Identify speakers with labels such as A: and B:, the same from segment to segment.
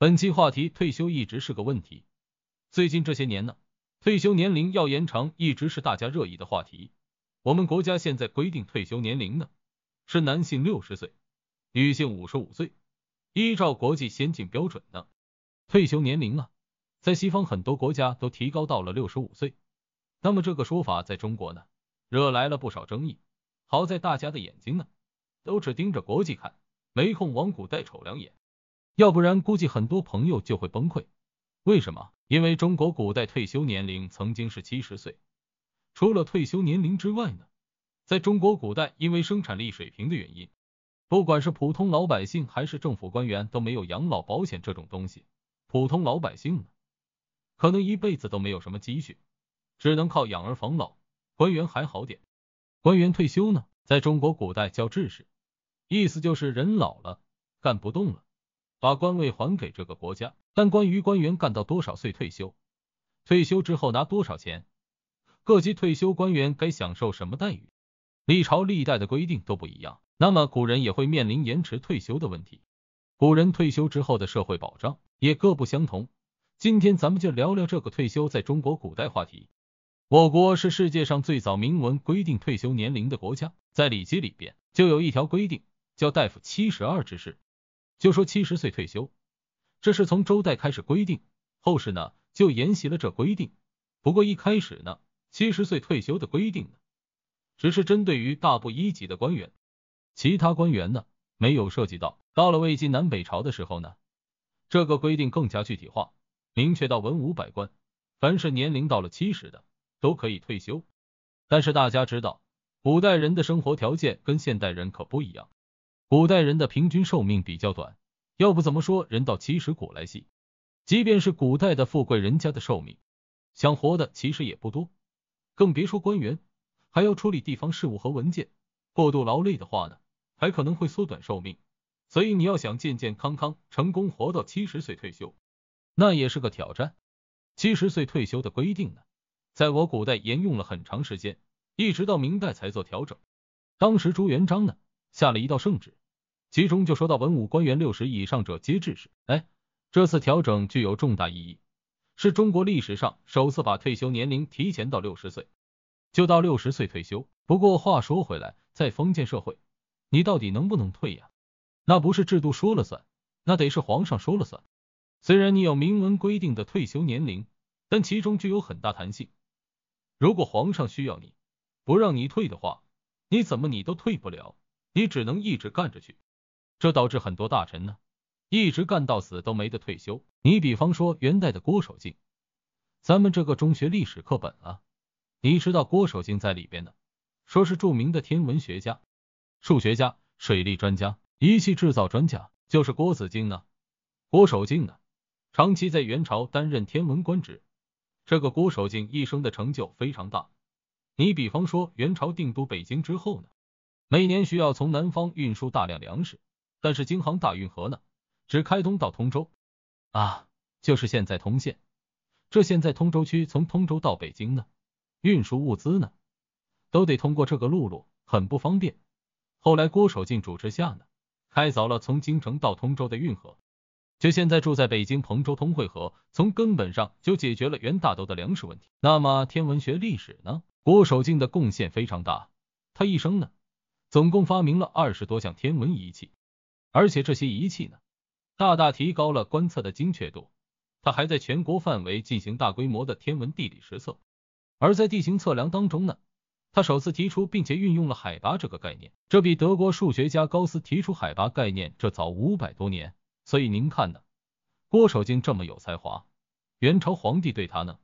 A: 本期话题，退休一直是个问题。最近这些年呢，退休年龄要延长一直是大家热议的话题。我们国家现在规定退休年龄呢，是男性六十岁，女性五十五岁。依照国际先进标准呢，退休年龄啊，在西方很多国家都提高到了六十五岁。那么这个说法在中国呢，惹来了不少争议。好在大家的眼睛呢，都只盯着国际看，没空往古代瞅两眼。要不然，估计很多朋友就会崩溃。为什么？因为中国古代退休年龄曾经是七十岁。除了退休年龄之外呢，在中国古代，因为生产力水平的原因，不管是普通老百姓还是政府官员，都没有养老保险这种东西。普通老百姓呢，可能一辈子都没有什么积蓄，只能靠养儿防老。官员还好点，官员退休呢，在中国古代叫志士，意思就是人老了，干不动了。把官位还给这个国家，但关于官员干到多少岁退休，退休之后拿多少钱，各级退休官员该享受什么待遇，历朝历代的规定都不一样。那么古人也会面临延迟退休的问题，古人退休之后的社会保障也各不相同。今天咱们就聊聊这个退休在中国古代话题。我国是世界上最早明文规定退休年龄的国家，在礼记里边就有一条规定，叫大夫七十二之事”。就说七十岁退休，这是从周代开始规定，后世呢就沿袭了这规定。不过一开始呢，七十岁退休的规定呢，只是针对于大部一级的官员，其他官员呢没有涉及到。到了魏晋南北朝的时候呢，这个规定更加具体化，明确到文武百官，凡是年龄到了七十的都可以退休。但是大家知道，古代人的生活条件跟现代人可不一样。古代人的平均寿命比较短，要不怎么说人到七十古来稀。即便是古代的富贵人家的寿命，想活的其实也不多，更别说官员，还要处理地方事务和文件，过度劳累的话呢，还可能会缩短寿命。所以你要想健健康康成功活到七十岁退休，那也是个挑战。七十岁退休的规定呢，在我古代沿用了很长时间，一直到明代才做调整。当时朱元璋呢，下了一道圣旨。其中就说到文武官员六十以上者皆致仕。哎，这次调整具有重大意义，是中国历史上首次把退休年龄提前到六十岁，就到六十岁退休。不过话说回来，在封建社会，你到底能不能退呀？那不是制度说了算，那得是皇上说了算。虽然你有明文规定的退休年龄，但其中具有很大弹性。如果皇上需要你，不让你退的话，你怎么你都退不了，你只能一直干着去。这导致很多大臣呢，一直干到死都没得退休。你比方说元代的郭守敬，咱们这个中学历史课本啊，你知道郭守敬在里边呢，说是著名的天文学家、数学家、水利专家、仪器制造专家，就是郭子敬呢，郭守敬呢，长期在元朝担任天文官职。这个郭守敬一生的成就非常大。你比方说元朝定都北京之后呢，每年需要从南方运输大量粮食。但是京杭大运河呢，只开通到通州啊，就是现在通县。这现在通州区从通州到北京呢，运输物资呢，都得通过这个路路，很不方便。后来郭守敬主持下呢，开凿了从京城到通州的运河，就现在住在北京彭州通惠河，从根本上就解决了元大都的粮食问题。那么天文学历史呢，郭守敬的贡献非常大，他一生呢，总共发明了二十多项天文仪器。而且这些仪器呢，大大提高了观测的精确度。它还在全国范围进行大规模的天文地理实测。而在地形测量当中呢，他首次提出并且运用了海拔这个概念，这比德国数学家高斯提出海拔概念这早五百多年。所以您看呢，郭守敬这么有才华，元朝皇帝对他呢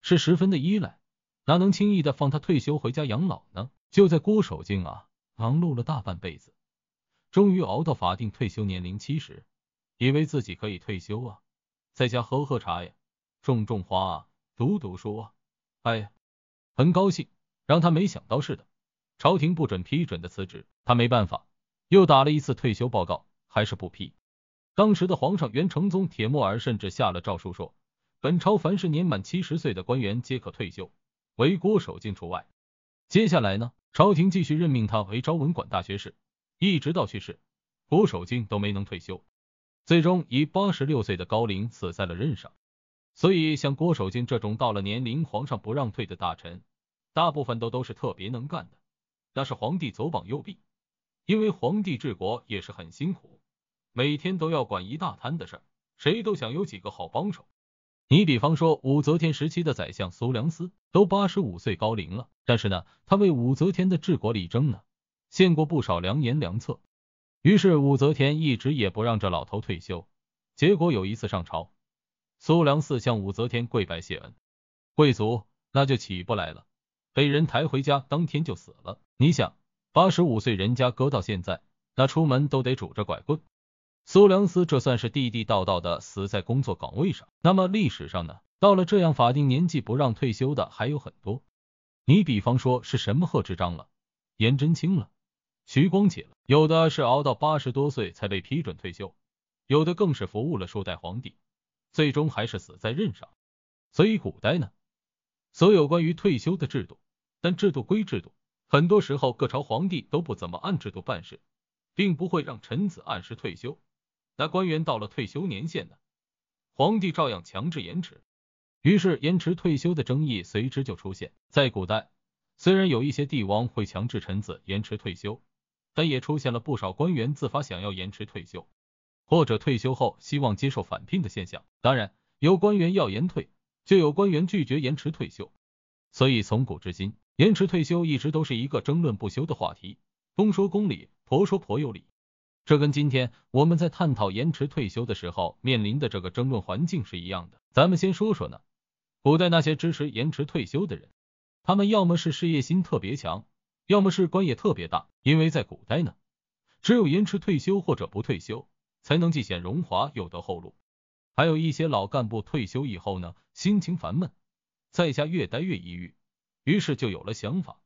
A: 是十分的依赖，哪能轻易的放他退休回家养老呢？就在郭守敬啊忙碌了大半辈子。终于熬到法定退休年龄七十，以为自己可以退休啊，在家喝喝茶呀，种种花啊，读读书啊，哎，很高兴，让他没想到是的，朝廷不准批准的辞职，他没办法，又打了一次退休报告，还是不批。当时的皇上元成宗铁木儿甚至下了诏书说，本朝凡是年满七十岁的官员皆可退休，为郭守敬除外。接下来呢，朝廷继续任命他为昭文馆大学士。一直到去世，郭守敬都没能退休，最终以八十六岁的高龄死在了任上。所以，像郭守敬这种到了年龄皇上不让退的大臣，大部分都都是特别能干的，那是皇帝左膀右臂。因为皇帝治国也是很辛苦，每天都要管一大摊的事儿，谁都想有几个好帮手。你比方说武则天时期的宰相苏良嗣，都八十五岁高龄了，但是呢，他为武则天的治国理政呢。献过不少良言良策，于是武则天一直也不让这老头退休。结果有一次上朝，苏良嗣向武则天跪拜谢恩，贵族那就起不来了，被人抬回家，当天就死了。你想，八十五岁人家搁到现在，那出门都得拄着拐棍。苏良嗣这算是地地道道的死在工作岗位上。那么历史上呢，到了这样法定年纪不让退休的还有很多。你比方说是什么贺知章了，颜真卿了。徐光启了，有的是熬到八十多岁才被批准退休，有的更是服务了数代皇帝，最终还是死在任上。所以古代呢，所有关于退休的制度，但制度归制度，很多时候各朝皇帝都不怎么按制度办事，并不会让臣子按时退休。那官员到了退休年限呢，皇帝照样强制延迟，于是延迟退休的争议随之就出现在古代。虽然有一些帝王会强制臣子延迟退休。但也出现了不少官员自发想要延迟退休，或者退休后希望接受返聘的现象。当然，有官员要延退，就有官员拒绝延迟退休。所以从古至今，延迟退休一直都是一个争论不休的话题。公说公理，婆说婆有理。这跟今天我们在探讨延迟退休的时候面临的这个争论环境是一样的。咱们先说说呢，古代那些支持延迟退休的人，他们要么是事业心特别强。要么是官也特别大，因为在古代呢，只有延迟退休或者不退休，才能既显荣华又得后路。还有一些老干部退休以后呢，心情烦闷，在家越待越抑郁，于是就有了想法，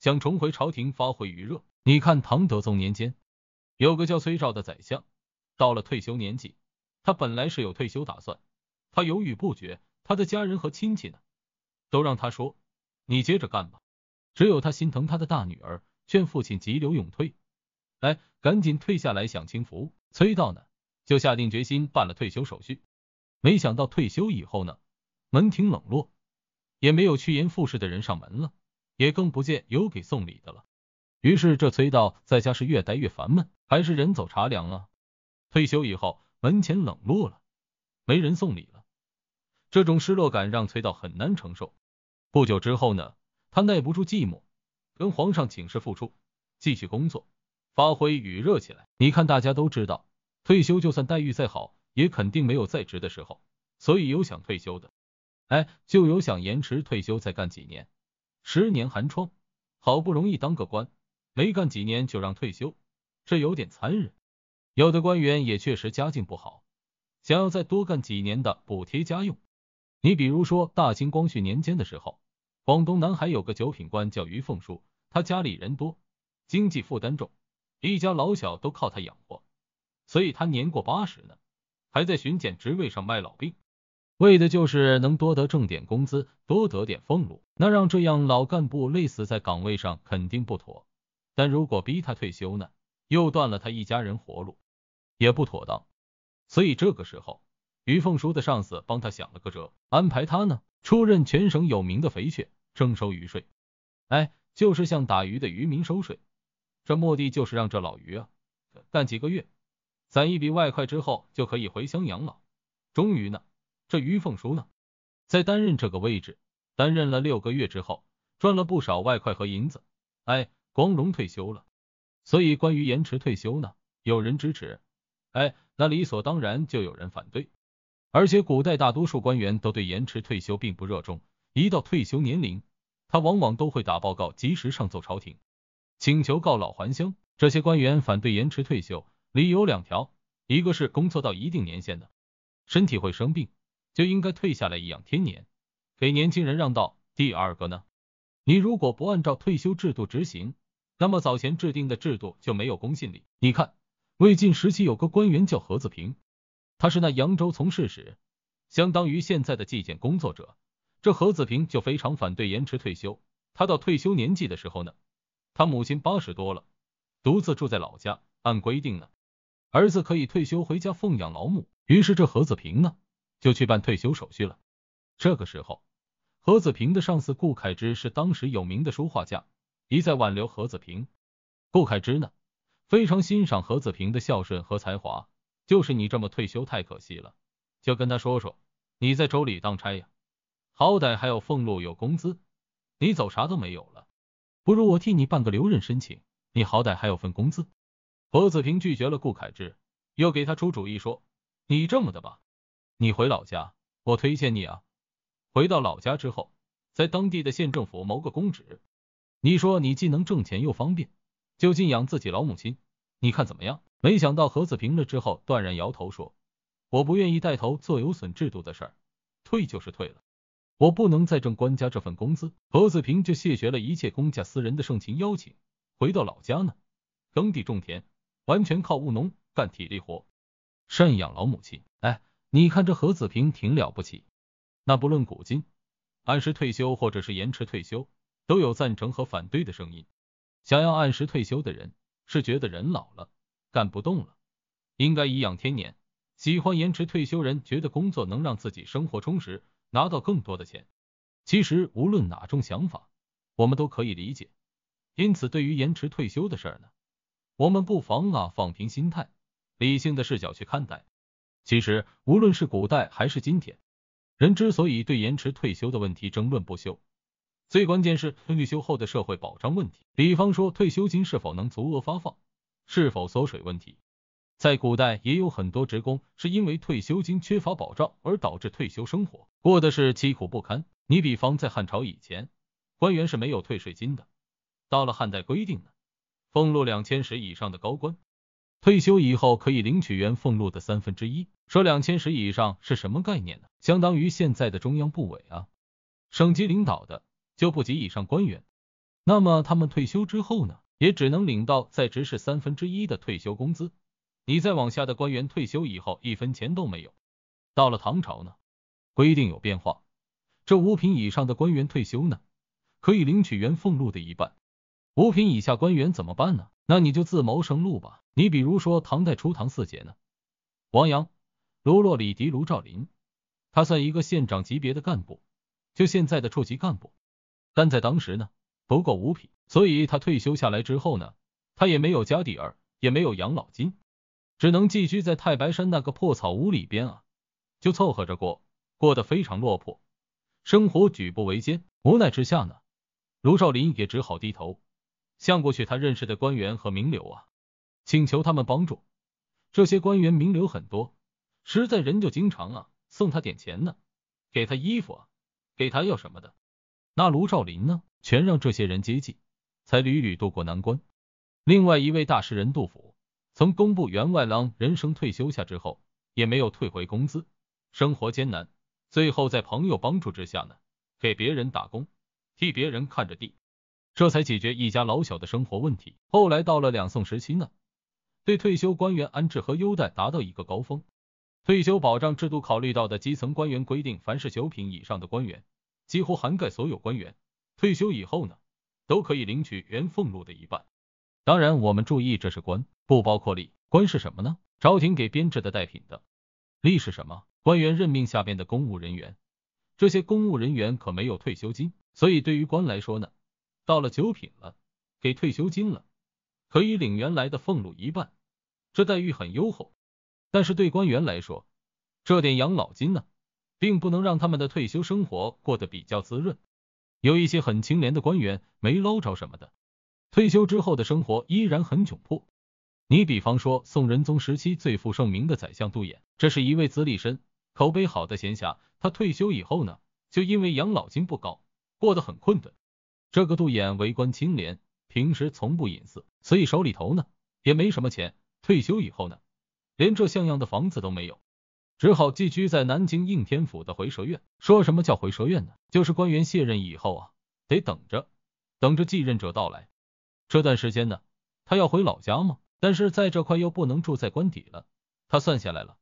A: 想重回朝廷发挥余热。你看唐德宗年间，有个叫崔造的宰相，到了退休年纪，他本来是有退休打算，他犹豫不决，他的家人和亲戚呢，都让他说，你接着干吧。只有他心疼他的大女儿，劝父亲急流勇退，哎，赶紧退下来享清福。崔道呢，就下定决心办了退休手续。没想到退休以后呢，门庭冷落，也没有趋炎附势的人上门了，也更不见有给送礼的了。于是这崔道在家是越待越烦闷，还是人走茶凉啊？退休以后门前冷落了，没人送礼了，这种失落感让崔道很难承受。不久之后呢？他耐不住寂寞，跟皇上请示复出，继续工作，发挥余热起来。你看，大家都知道，退休就算待遇再好，也肯定没有在职的时候。所以有想退休的，哎，就有想延迟退休再干几年。十年寒窗，好不容易当个官，没干几年就让退休，这有点残忍。有的官员也确实家境不好，想要再多干几年的补贴家用。你比如说，大清光绪年间的时候。广东南海有个九品官叫于凤书，他家里人多，经济负担重，一家老小都靠他养活，所以他年过八十呢，还在巡检职位上卖老病，为的就是能多得挣点工资，多得点俸禄。那让这样老干部累死在岗位上肯定不妥，但如果逼他退休呢，又断了他一家人活路，也不妥当。所以这个时候，于凤书的上司帮他想了个辙，安排他呢。出任全省有名的肥缺，征收渔税，哎，就是向打鱼的渔民收税，这目的就是让这老鱼啊干几个月，攒一笔外快之后就可以回乡养老。终于呢，这于凤书呢，在担任这个位置，担任了六个月之后，赚了不少外快和银子，哎，光荣退休了。所以关于延迟退休呢，有人支持，哎，那理所当然就有人反对。而且，古代大多数官员都对延迟退休并不热衷，一到退休年龄，他往往都会打报告，及时上奏朝廷，请求告老还乡。这些官员反对延迟退休，理由两条：一个是工作到一定年限的，身体会生病，就应该退下来颐养天年，给年轻人让道；第二个呢，你如果不按照退休制度执行，那么早前制定的制度就没有公信力。你看，魏晋时期有个官员叫何子平。他是那扬州从事时，相当于现在的纪检工作者。这何子平就非常反对延迟退休。他到退休年纪的时候呢，他母亲八十多了，独自住在老家。按规定呢，儿子可以退休回家奉养老母。于是这何子平呢，就去办退休手续了。这个时候，何子平的上司顾恺之是当时有名的书画家，一再挽留何子平。顾恺之呢，非常欣赏何子平的孝顺和才华。就是你这么退休太可惜了，就跟他说说，你在州里当差呀，好歹还有俸禄有工资，你走啥都没有了，不如我替你办个留任申请，你好歹还有份工资。何子平拒绝了顾恺之，又给他出主意说，你这么的吧，你回老家，我推荐你啊，回到老家之后，在当地的县政府谋个公职，你说你既能挣钱又方便，就近养自己老母亲，你看怎么样？没想到何子平了之后，断然摇头说：“我不愿意带头做有损制度的事儿，退就是退了，我不能再挣官家这份工资。”何子平就谢绝了一切公家私人的盛情邀请，回到老家呢，耕地种田，完全靠务农干体力活，赡养老母亲。哎，你看这何子平挺了不起。那不论古今，按时退休或者是延迟退休，都有赞成和反对的声音。想要按时退休的人，是觉得人老了。干不动了，应该颐养天年。喜欢延迟退休人觉得工作能让自己生活充实，拿到更多的钱。其实无论哪种想法，我们都可以理解。因此，对于延迟退休的事儿呢，我们不妨啊放平心态，理性的视角去看待。其实无论是古代还是今天，人之所以对延迟退休的问题争论不休，最关键是退休后的社会保障问题。比方说，退休金是否能足额发放。是否缩水问题，在古代也有很多职工是因为退休金缺乏保障而导致退休生活过的是凄苦不堪。你比方在汉朝以前，官员是没有退税金的，到了汉代规定了，俸禄两千石以上的高官，退休以后可以领取原俸禄的三分之一。说两千石以上是什么概念呢？相当于现在的中央部委啊，省级领导的就不及以上官员。那么他们退休之后呢？也只能领到在职是三分之一的退休工资。你再往下的官员退休以后，一分钱都没有。到了唐朝呢，规定有变化，这五品以上的官员退休呢，可以领取原俸禄的一半。五品以下官员怎么办呢？那你就自谋生路吧。你比如说唐代初唐四杰呢，王阳、卢洛、李迪卢兆林，他算一个县长级别的干部，就现在的处级干部，但在当时呢。不够五品，所以他退休下来之后呢，他也没有家底儿，也没有养老金，只能寄居在太白山那个破草屋里边啊，就凑合着过，过得非常落魄，生活举步维艰。无奈之下呢，卢少林也只好低头向过去他认识的官员和名流啊，请求他们帮助。这些官员名流很多，实在人就经常啊送他点钱呢，给他衣服啊，给他药什么的。那卢少林呢？全让这些人接济，才屡屡度过难关。另外一位大诗人杜甫，从工部员外郎人生退休下之后，也没有退回工资，生活艰难，最后在朋友帮助之下呢，给别人打工，替别人看着地，这才解决一家老小的生活问题。后来到了两宋时期呢，对退休官员安置和优待达到一个高峰，退休保障制度考虑到的基层官员规定，凡是九品以上的官员，几乎涵盖所有官员。退休以后呢，都可以领取原俸禄的一半。当然，我们注意这是官，不包括吏。官是什么呢？朝廷给编制的带品的。吏是什么？官员任命下边的公务人员。这些公务人员可没有退休金，所以对于官来说呢，到了九品了，给退休金了，可以领原来的俸禄一半，这待遇很优厚。但是对官员来说，这点养老金呢，并不能让他们的退休生活过得比较滋润。有一些很清廉的官员没捞着什么的，退休之后的生活依然很窘迫。你比方说宋仁宗时期最负盛名的宰相杜衍，这是一位资历深、口碑好的贤相。他退休以后呢，就因为养老金不高，过得很困顿。这个杜衍为官清廉，平时从不隐私，所以手里头呢也没什么钱。退休以后呢，连这像样的房子都没有。只好寄居在南京应天府的回舍院。说什么叫回舍院呢？就是官员卸任以后啊，得等着，等着继任者到来。这段时间呢，他要回老家吗？但是在这块又不能住在官邸了。他算下来了，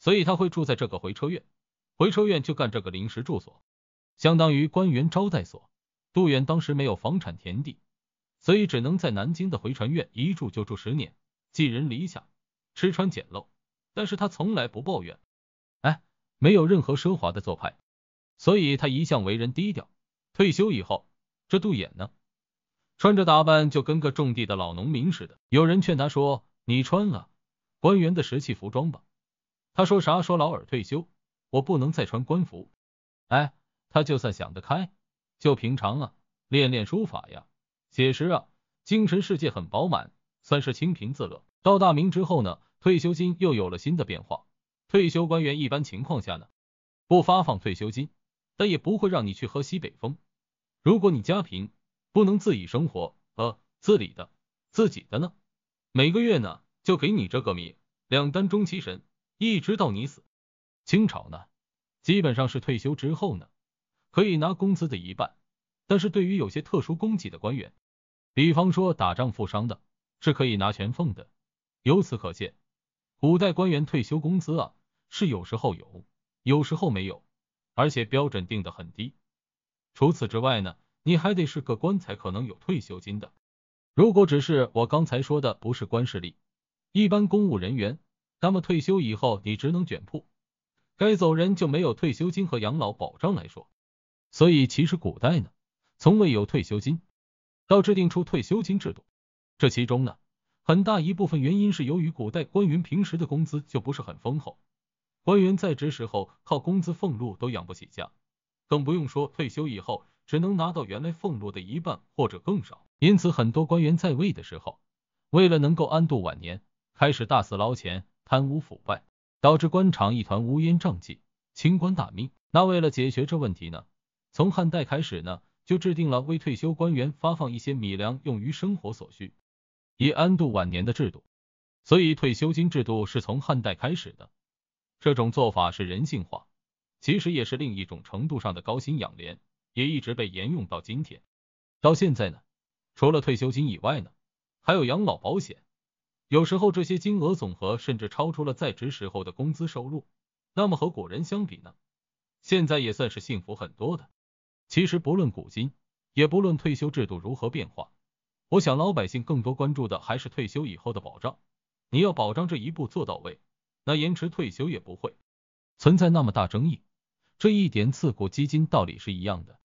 A: 所以他会住在这个回车院。回车院就干这个临时住所，相当于官员招待所。杜远当时没有房产田地，所以只能在南京的回船院一住就住十年，寄人篱下，吃穿简陋，但是他从来不抱怨。没有任何奢华的做派，所以他一向为人低调。退休以后，这杜衍呢，穿着打扮就跟个种地的老农民似的。有人劝他说：“你穿了官员的石器服装吧。”他说啥说老尔退休，我不能再穿官服。哎，他就算想得开，就平常啊，练练书法呀，写诗啊，精神世界很饱满，算是清贫自乐。到大明之后呢，退休金又有了新的变化。退休官员一般情况下呢，不发放退休金，但也不会让你去喝西北风。如果你家贫，不能自己生活，呃，自理的自己的呢，每个月呢就给你这个米两单中期神，一直到你死。清朝呢，基本上是退休之后呢，可以拿工资的一半，但是对于有些特殊供给的官员，比方说打仗负伤的，是可以拿全俸的。由此可见，古代官员退休工资啊。是有时候有，有时候没有，而且标准定得很低。除此之外呢，你还得是个官才可能有退休金的。如果只是我刚才说的，不是官势力，一般公务人员，那么退休以后，你只能卷铺。该走人就没有退休金和养老保障来说。所以其实古代呢，从未有退休金，到制定出退休金制度，这其中呢，很大一部分原因是由于古代官员平时的工资就不是很丰厚。官员在职时候靠工资俸禄都养不起家，更不用说退休以后只能拿到原来俸禄的一半或者更少。因此，很多官员在位的时候，为了能够安度晚年，开始大肆捞钱、贪污腐败，导致官场一团乌烟瘴气、清官大命。那为了解决这问题呢？从汉代开始呢，就制定了为退休官员发放一些米粮用于生活所需，以安度晚年的制度。所以，退休金制度是从汉代开始的。这种做法是人性化，其实也是另一种程度上的高薪养廉，也一直被沿用到今天。到现在呢，除了退休金以外呢，还有养老保险，有时候这些金额总和甚至超出了在职时候的工资收入。那么和古人相比呢，现在也算是幸福很多的。其实不论古今，也不论退休制度如何变化，我想老百姓更多关注的还是退休以后的保障。你要保障这一步做到位。那延迟退休也不会存在那么大争议，这一点，自古基金道理是一样的。